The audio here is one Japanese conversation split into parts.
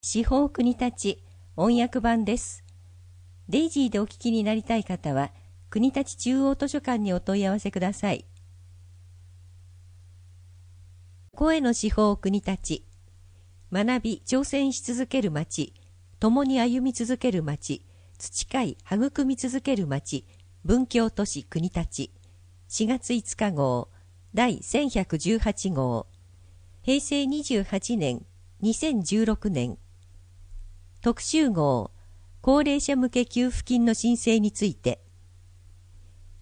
司法国立音訳版です。デイジーでお聞きになりたい方は、国立中央図書館にお問い合わせください。声の司法国立学び、挑戦し続ける街、共に歩み続ける街、培い、育み続ける街、文教都市国立4月5日号第1118号平成28年2016年特集号高齢者向け給付金の申請について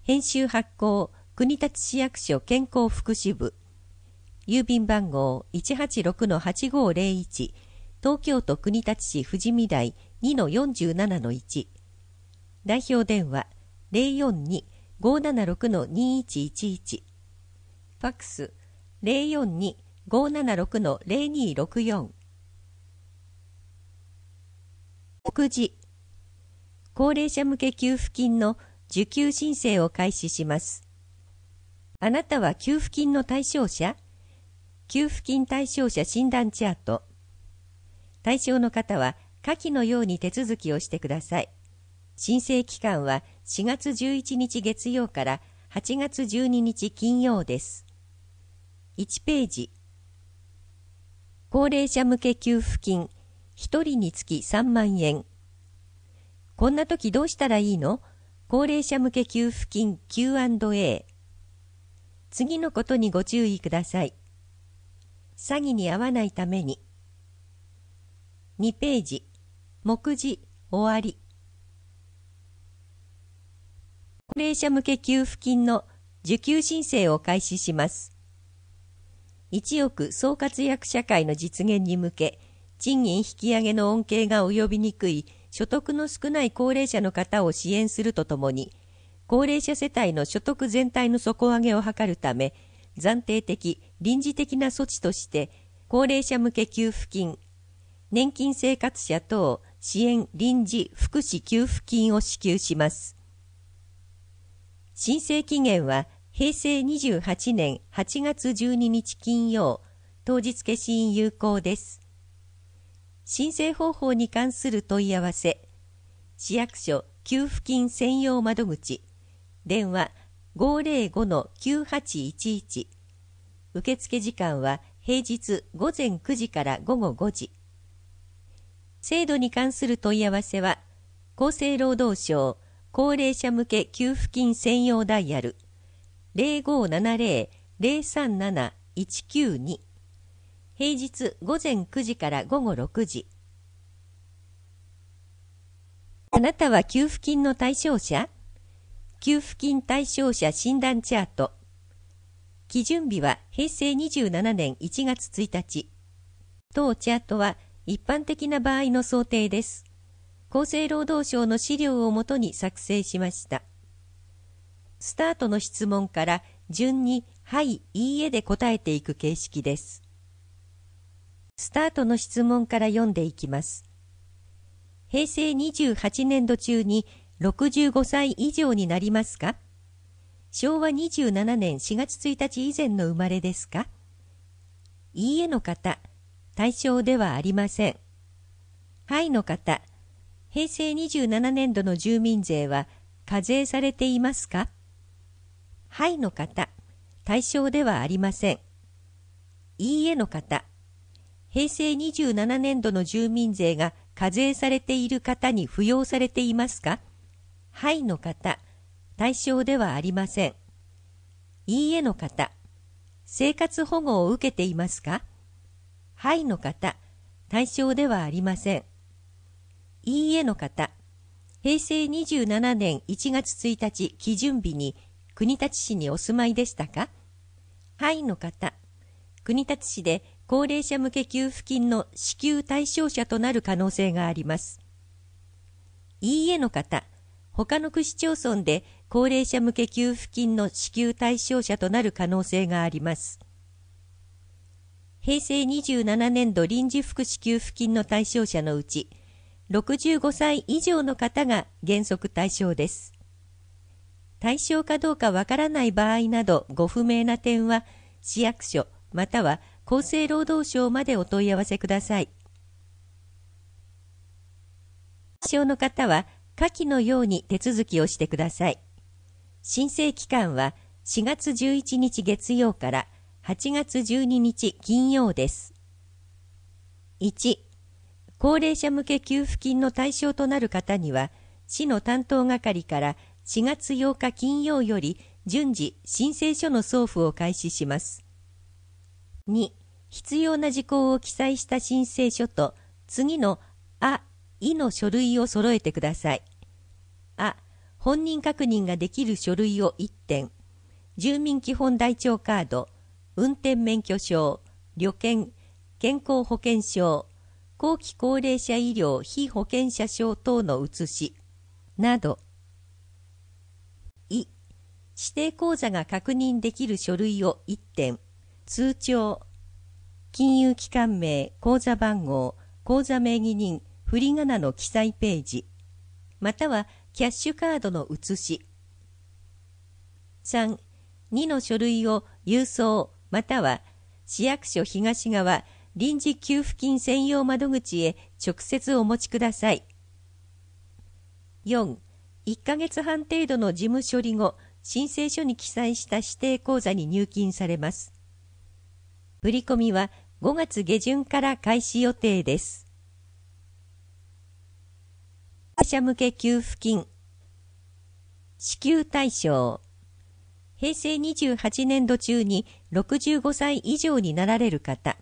編集発行国立市役所健康福祉部郵便番号186-8501東京都国立市富士見台2-47-1代表電話042-576-2111ファックス042-576-0264告示、高齢者向け給付金の受給申請を開始します。あなたは給付金の対象者給付金対象者診断チャート。対象の方は下記のように手続きをしてください。申請期間は4月11日月曜から8月12日金曜です。1ページ。高齢者向け給付金1人につき3万円。こんな時どうしたらいいの高齢者向け給付金 Q&A。次のことにご注意ください。詐欺に遭わないために。2ページ、目次、終わり。高齢者向け給付金の受給申請を開始します。一億総活躍社会の実現に向け、賃金引き上げの恩恵が及びにくい所得の少ない高齢者の方を支援するとともに、高齢者世帯の所得全体の底上げを図るため、暫定的、臨時的な措置として、高齢者向け給付金、年金生活者等支援臨時福祉給付金を支給します。申請期限は平成28年8月12日金曜、当日消印有効です。申請方法に関する問い合わせ、市役所給付金専用窓口、電話505-9811、受付時間は平日午前9時から午後5時。制度に関する問い合わせは、厚生労働省高齢者向け給付金専用ダイヤル0570-037-192平日午前9時から午後6時。あなたは給付金の対象者給付金対象者診断チャート。基準日は平成27年1月1日。当チャートは一般的な場合の想定です。厚生労働省の資料をもとに作成しました。スタートの質問から順に、はい、いいえで答えていく形式です。スタートの質問から読んでいきます。平成28年度中に65歳以上になりますか昭和27年4月1日以前の生まれですかいいえの方、対象ではありません。はいの方、平成27年度の住民税は課税されていますかはいの方、対象ではありません。いいえの方、平成27年度の住民税が課税されている方に扶養されていますかはいの方、対象ではありません。いいえの方、生活保護を受けていますかはいの方、対象ではありません。いいえの方、平成27年1月1日基準日に国立市にお住まいでしたかはいの方、国立市で高齢者向け給付金の支給対象者となる可能性があります。いえの方、他の区市町村で高齢者向け給付金の支給対象者となる可能性があります。平成27年度臨時福祉給付金の対象者のうち、65歳以上の方が原則対象です。対象かどうかわからない場合などご不明な点は、市役所または厚生労働省までお問い合わせください。証の方は、下記のように手続きをしてください。申請期間は4月11日月曜から8月12日金曜です。1、高齢者向け給付金の対象となる方には、市の担当係から4月8日金曜より順次申請書の送付を開始します。2、必要な事項を記載した申請書と次のあ、いの書類を揃えてください。あ、本人確認ができる書類を1点、住民基本台帳カード、運転免許証、旅券、健康保険証、後期高齢者医療非保険者証等の写し、など、い、指定口座が確認できる書類を1点、通帳、金融機関名、口座番号、口座名義人、振り仮名の記載ページ、またはキャッシュカードの写し。3、2の書類を郵送、または市役所東側臨時給付金専用窓口へ直接お持ちください。4、1ヶ月半程度の事務処理後、申請書に記載した指定口座に入金されます。振り込みは5月下旬から開始予定です。会社向け給付金支給対象平成28年度中に65歳以上になられる方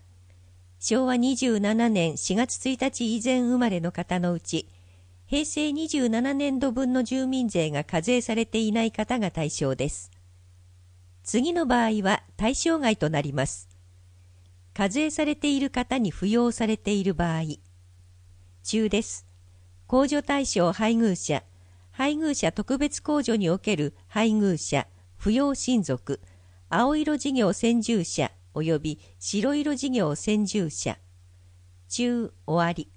昭和27年4月1日以前生まれの方のうち平成27年度分の住民税が課税されていない方が対象です次の場合は対象外となります課税されている方に扶養されている場合、中です。控除対象配偶者、配偶者特別控除における配偶者、扶養親族、青色事業専従者及び白色事業専従者、中終わり。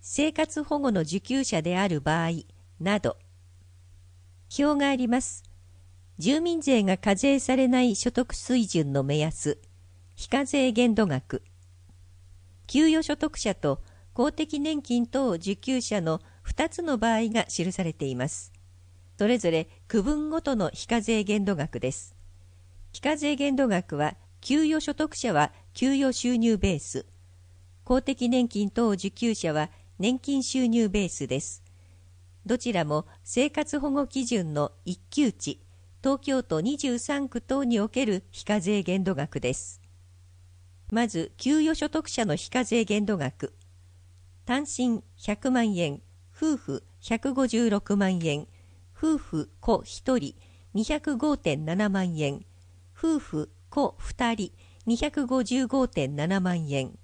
生活保護の受給者である場合など、表があります。住民税が課税されない所得水準の目安。非課税限度額給与所得者と公的年金等受給者の2つの場合が記されていますそれぞれ区分ごとの非課税限度額です非課税限度額は給与所得者は給与収入ベース公的年金等受給者は年金収入ベースですどちらも生活保護基準の一級値東京都23区等における非課税限度額ですまず給与所得者の非課税限度額単身100万円夫婦156万円夫婦子1人205.7万円夫婦子2人255.7万円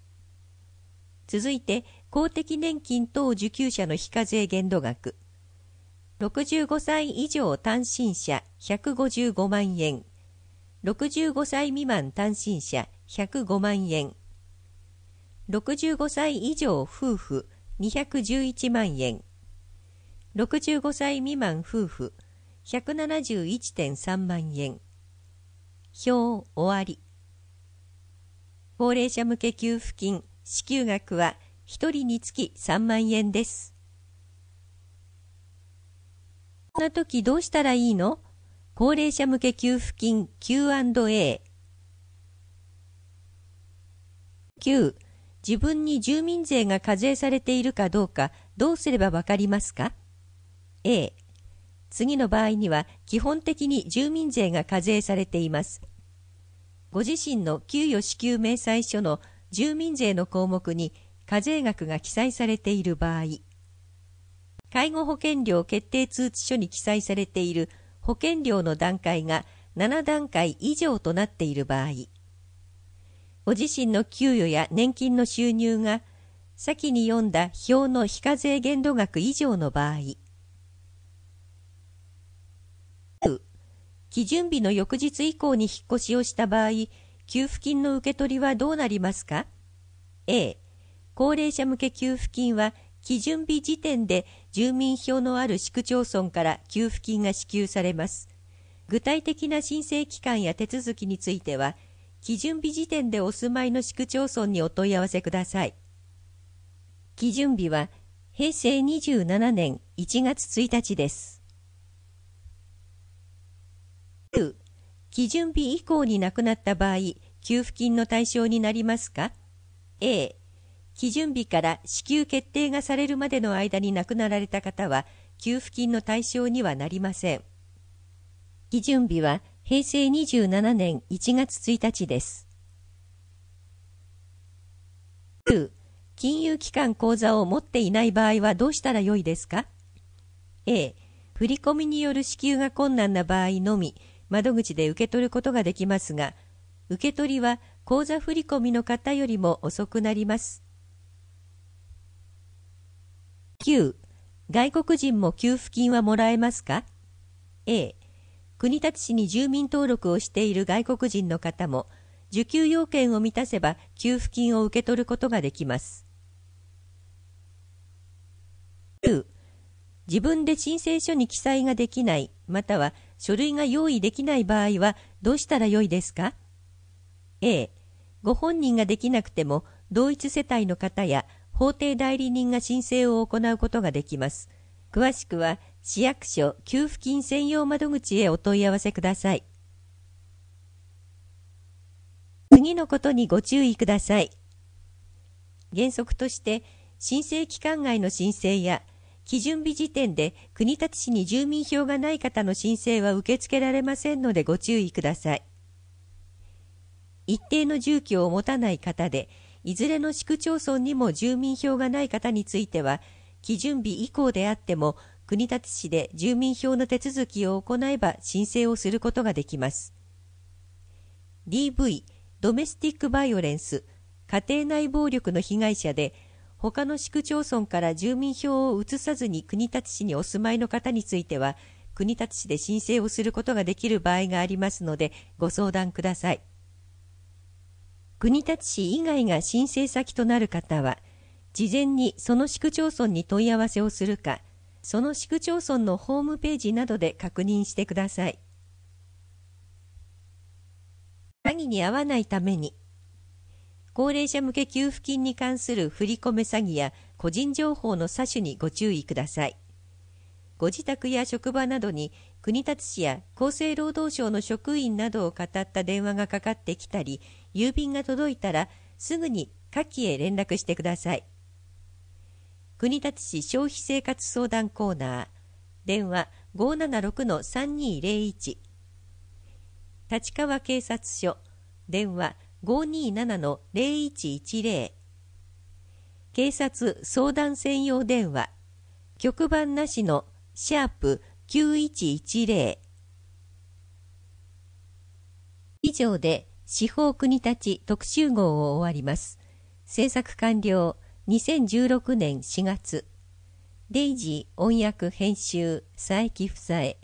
続いて公的年金等受給者の非課税限度額65歳以上単身者155万円65歳未満単身者105万円65歳以上夫婦211万円65歳未満夫婦171.3万円表終わり高齢者向け給付金支給額は1人につき3万円ですこんな時どうしたらいいの高齢者向け給付金 Q&A 9自分に住民税が課税されているかどうかどうすればわかりますか ?A 次の場合には基本的に住民税が課税されています。ご自身の給与支給明細書の住民税の項目に課税額が記載されている場合、介護保険料決定通知書に記載されている保険料の段階が7段階以上となっている場合、ご自身の給与や年金の収入が先に読んだ表の非課税限度額以上の場合基準日の翌日以降に引っ越しをした場合給付金の受け取りはどうなりますか A 高齢者向け給付金は基準日時点で住民票のある市区町村から給付金が支給されます具体的な申請期間や手続きについては基準日時点でお住まいの市区町村にお問い合わせください。基準日は平成27年1月1日です。基準日以降に亡くなった場合、給付金の対象になりますか ?A、基準日から支給決定がされるまでの間に亡くなられた方は、給付金の対象にはなりません。基準日は平成27年1月1日です。金融機関口座を持っていない場合はどうしたらよいですか ?A、振込による支給が困難な場合のみ、窓口で受け取ることができますが、受け取りは口座振込の方よりも遅くなります。9、外国人も給付金はもらえますか ?A、国立市に住民登録をしている外国人の方も受給要件を満たせば給付金を受け取ることができます9自分で申請書に記載ができないまたは書類が用意できない場合はどうしたらよいですか A ご本人ができなくても同一世帯の方や法定代理人が申請を行うことができます詳しくは市役所給付金専用窓口へお問い合わせください。次のことにご注意ください。原則として申請期間外の申請や基準日時点で国立市に住民票がない方の申請は受け付けられませんのでご注意ください。一定の住居を持たない方で、いずれの市区町村にも住民票がない方については、基準日以降であっても国立市で住民票の手続きを行えば申請をすることができます。DV、ドメスティックバイオレンス、家庭内暴力の被害者で、他の市区町村から住民票を移さずに国立市にお住まいの方については、国立市で申請をすることができる場合がありますので、ご相談ください。国立市以外が申請先となる方は、事前にその市区町村に問い合わせをするか、その市区町村のホームページなどで確認してください詐欺に遭わないために高齢者向け給付金に関する振込詐欺や個人情報の詐取にご注意くださいご自宅や職場などに国立市や厚生労働省の職員などを語った電話がかかってきたり郵便が届いたらすぐに下記へ連絡してください。国立市消費生活相談コーナー電話576-3201立川警察署電話527-0110警察相談専用電話局番なしのシャープ9110以上で司法国立特集号を終わります。制作完了。2016年4月デイジー音訳編集佐伯房江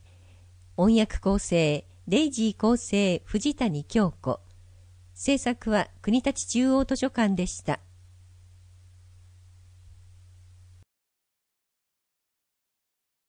音訳構成デイジー構成藤谷京子制作は国立中央図書館でした